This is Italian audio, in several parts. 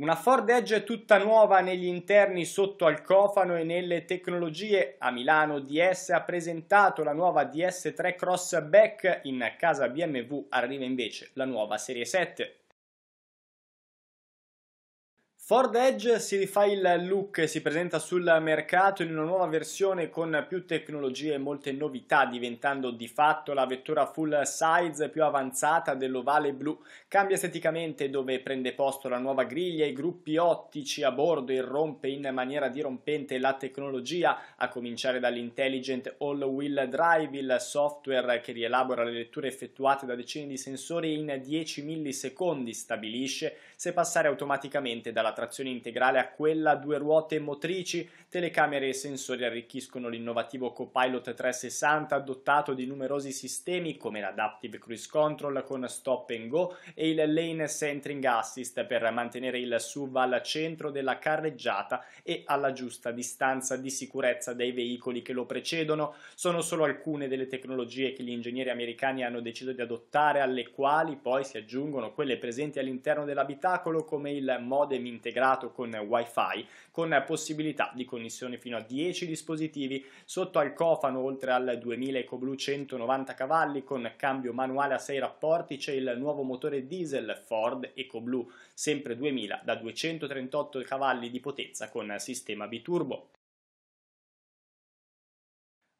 Una Ford Edge tutta nuova negli interni sotto al cofano e nelle tecnologie. A Milano DS ha presentato la nuova DS3 Crossback, in casa BMW arriva invece la nuova Serie 7. Ford Edge si rifà il look e si presenta sul mercato in una nuova versione con più tecnologie e molte novità, diventando di fatto la vettura full size più avanzata dell'ovale blu. Cambia esteticamente dove prende posto la nuova griglia, i gruppi ottici a bordo irrompe in maniera dirompente la tecnologia, a cominciare dall'intelligent all-wheel drive, il software che rielabora le letture effettuate da decine di sensori in 10 millisecondi, stabilisce se passare automaticamente dalla trazione integrale a quella due ruote motrici, telecamere e sensori arricchiscono l'innovativo Copilot 360 dotato di numerosi sistemi come l'Adaptive Cruise Control con Stop and Go e il Lane Centering Assist per mantenere il SUV al centro della carreggiata e alla giusta distanza di sicurezza dai veicoli che lo precedono. Sono solo alcune delle tecnologie che gli ingegneri americani hanno deciso di adottare alle quali poi si aggiungono quelle presenti all'interno dell'abitacolo come il modem in integrato con wifi con possibilità di connessione fino a 10 dispositivi sotto al cofano oltre al 2000 EcoBlue 190 cavalli con cambio manuale a 6 rapporti c'è il nuovo motore diesel Ford EcoBlue sempre 2000 da 238 cavalli di potenza con sistema biturbo.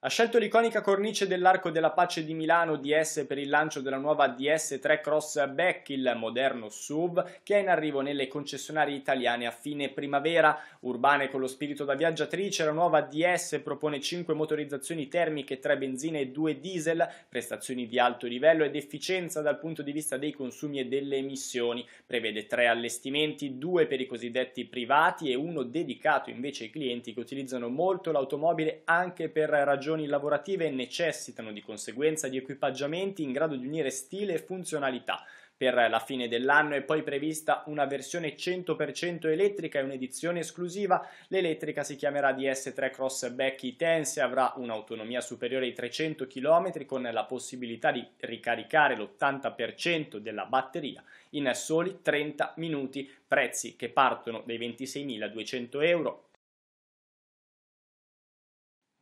Ha scelto l'iconica cornice dell'Arco della Pace di Milano DS per il lancio della nuova DS3 Cross Back, il moderno SUV, che è in arrivo nelle concessionarie italiane a fine primavera. Urbane con lo spirito da viaggiatrice, la nuova DS propone 5 motorizzazioni termiche, 3 benzine e 2 diesel, prestazioni di alto livello ed efficienza dal punto di vista dei consumi e delle emissioni. Prevede 3 allestimenti, 2 per i cosiddetti privati e uno dedicato invece ai clienti che utilizzano molto l'automobile anche per ragioni ragioni lavorative necessitano di conseguenza di equipaggiamenti in grado di unire stile e funzionalità. Per la fine dell'anno è poi prevista una versione 100% elettrica e un'edizione esclusiva. L'elettrica si chiamerà DS3 Crossback Itense e avrà un'autonomia superiore ai 300 km con la possibilità di ricaricare l'80% della batteria in soli 30 minuti. Prezzi che partono dai 26.200 euro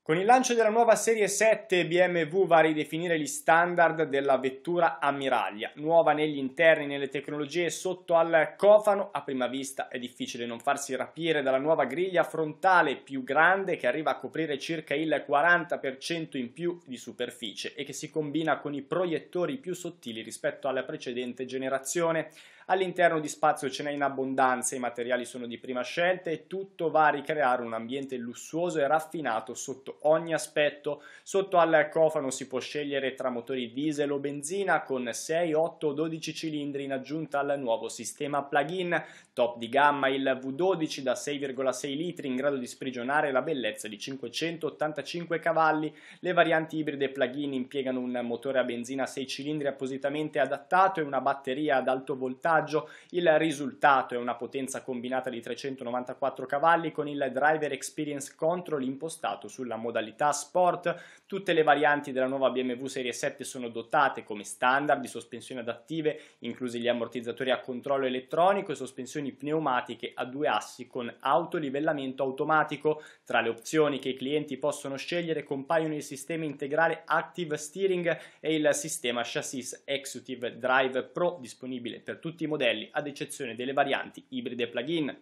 con il lancio della nuova serie 7 BMW va a ridefinire gli standard della vettura ammiraglia, nuova negli interni, nelle tecnologie sotto al cofano, a prima vista è difficile non farsi rapire dalla nuova griglia frontale più grande che arriva a coprire circa il 40% in più di superficie e che si combina con i proiettori più sottili rispetto alla precedente generazione all'interno di spazio ce n'è in abbondanza, i materiali sono di prima scelta e tutto va a ricreare un ambiente lussuoso e raffinato sotto ogni aspetto. Sotto al cofano si può scegliere tra motori diesel o benzina con 6, 8 o 12 cilindri in aggiunta al nuovo sistema plug-in, top di gamma il V12 da 6,6 litri in grado di sprigionare la bellezza di 585 cavalli, le varianti ibride plug-in impiegano un motore a benzina 6 cilindri appositamente adattato e una batteria ad alto voltaggio vantaggio, il risultato è una potenza combinata di 394 cavalli con il driver experience control impostato sulla modalità sport, tutte le varianti della nuova BMW Serie 7 sono dotate come standard di sospensioni adattive, inclusi gli ammortizzatori a controllo elettronico e sospensioni pneumatiche a due assi con autolivellamento automatico. Tra le opzioni che i clienti possono scegliere compaiono il sistema integrale Active Steering e il sistema Chassis Executive Drive Pro disponibile per tutti i modelli, ad eccezione delle varianti ibride e plug-in.